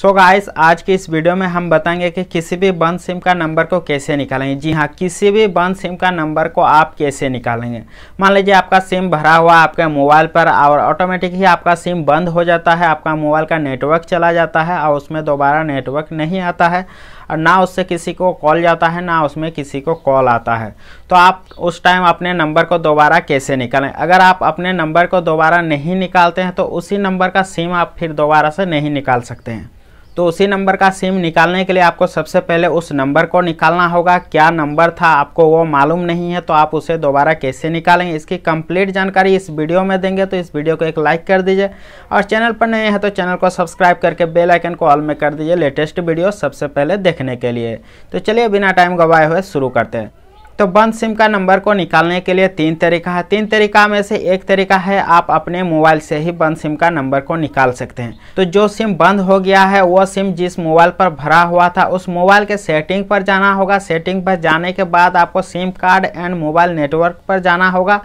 सो so guys आज के इस वीडियो में हम बताएंगे कि किसी भी बंद सिम का नंबर को कैसे निकालेंगे जी हाँ किसी भी बंद सिम का नंबर को आप कैसे निकालेंगे मान लीजिए आपका सिम भरा हुआ आपके मोबाइल पर और ऑटोमेटिक ही आपका सिम बंद हो जाता है आपका मोबाइल का नेटवर्क चला जाता है और उसमें दोबारा नेटवर्क नहीं आता है और ना उससे किसी को कॉल जाता है ना उसमें किसी को कॉल आता है तो आप उस टाइम अपने नंबर को दोबारा कैसे निकालें अगर आप अपने नंबर को दोबारा नहीं निकालते हैं तो उसी नंबर का सिम आप फिर दोबारा से नहीं निकाल सकते हैं तो उसी नंबर का सिम निकालने के लिए आपको सबसे पहले उस नंबर को निकालना होगा क्या नंबर था आपको वो मालूम नहीं है तो आप उसे दोबारा कैसे निकालेंगे इसकी कंप्लीट जानकारी इस वीडियो में देंगे तो इस वीडियो को एक लाइक कर दीजिए और चैनल पर नए हैं तो चैनल को सब्सक्राइब करके बेल आइकन को ऑल में कर दीजिए लेटेस्ट वीडियो सबसे पहले देखने के लिए तो चलिए बिना टाइम गवाए हुए शुरू करते हैं तो बंद सिम का नंबर को निकालने के लिए तीन तरीका है तीन तरीका में से एक तरीका है आप अपने मोबाइल से ही बंद सिम का नंबर को निकाल सकते हैं तो जो सिम बंद हो गया है वह सिम जिस मोबाइल पर भरा हुआ था उस मोबाइल के सेटिंग पर जाना होगा सेटिंग पर जाने के बाद आपको SIM card and mobile network पर जाना होगा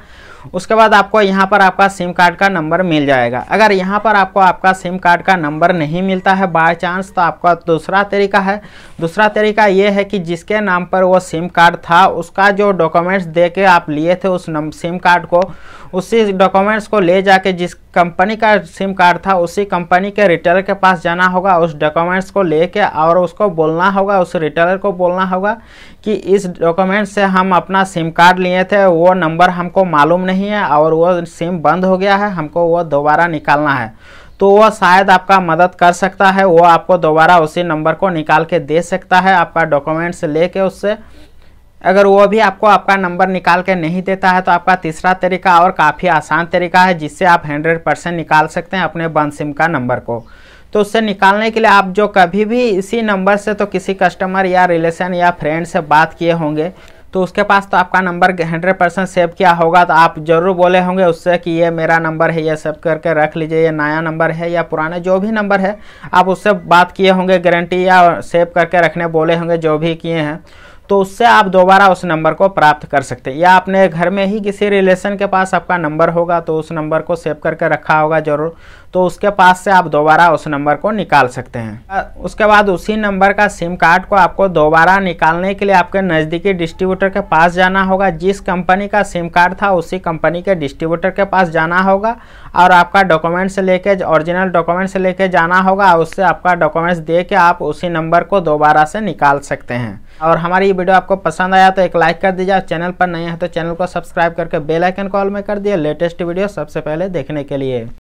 उसके बाद आपको यहाँ पर आपका सिम कार्ड का नंबर मिल जाएगा अगर यहाँ पर आपको आपका सिम कार्ड का नंबर नहीं मिलता है बाय चांस तो आपका दूसरा तरीका है दूसरा तरीका ये है कि जिसके नाम पर वो सिम कार्ड था उसका जो डॉक्यूमेंट्स दे के आप लिए थे उस सिम कार्ड को उसी डॉक्यूमेंट्स को ले जाके जिस कंपनी का सिम कार्ड था उसी कंपनी के रिटेलर के पास जाना होगा उस डॉक्यूमेंट्स को कर और उसको बोलना होगा उस रिटेलर को बोलना होगा कि इस डॉक्यूमेंट से हम अपना सिम कार्ड लिए थे वो नंबर हमको मालूम नहीं नहीं है और वह सिम बंद हो गया है हमको वह दोबारा निकालना है तो वह शायद आपका मदद कर सकता है वो आपको दोबारा उसी नंबर को निकाल के दे सकता है आपका डॉक्यूमेंट्स ले उससे अगर वो भी आपको आपका नंबर निकाल के नहीं देता है तो आपका तीसरा तरीका और काफ़ी आसान तरीका है जिससे आप 100 परसेंट निकाल सकते हैं अपने बंद सिम का नंबर को तो उससे निकालने के लिए आप जो कभी भी इसी नंबर से तो किसी कस्टमर या रिलेशन या फ्रेंड से बात किए होंगे तो उसके पास तो आपका नंबर हंड्रेड परसेंट सेव किया होगा तो आप ज़रूर बोले होंगे उससे कि ये मेरा नंबर है ये सेव करके रख लीजिए ये नया नंबर है या पुराने जो भी नंबर है आप उससे बात किए होंगे गारंटी या सेव करके रखने बोले होंगे जो भी किए हैं तो उससे आप दोबारा उस नंबर को प्राप्त कर सकते हैं या अपने घर में ही किसी रिलेशन के पास आपका नंबर होगा तो उस नंबर को सेव करके रखा होगा जरूर तो उसके पास से आप दोबारा उस नंबर को निकाल सकते हैं उसके बाद उसी नंबर का सिम कार्ड को आपको दोबारा निकालने के लिए आपके नज़दीकी डिस्ट्रीब्यूटर के पास जाना होगा जिस कंपनी का सिम कार्ड था उसी कंपनी के डिस्ट्रीब्यूटर के पास जाना होगा और आपका डॉक्यूमेंट्स लेके ओरिजिनल डॉक्यूमेंट्स लेके जाना होगा उससे आपका डॉक्यूमेंट्स दे के आप उसी नंबर को दोबारा से निकाल सकते हैं और हमारी वीडियो आपको पसंद आया तो एक लाइक कर दीजिए और चैनल पर नए हैं तो चैनल को सब्सक्राइब करके बेल आइकन कॉल में कर दिए लेटेस्ट वीडियो सबसे पहले देखने के लिए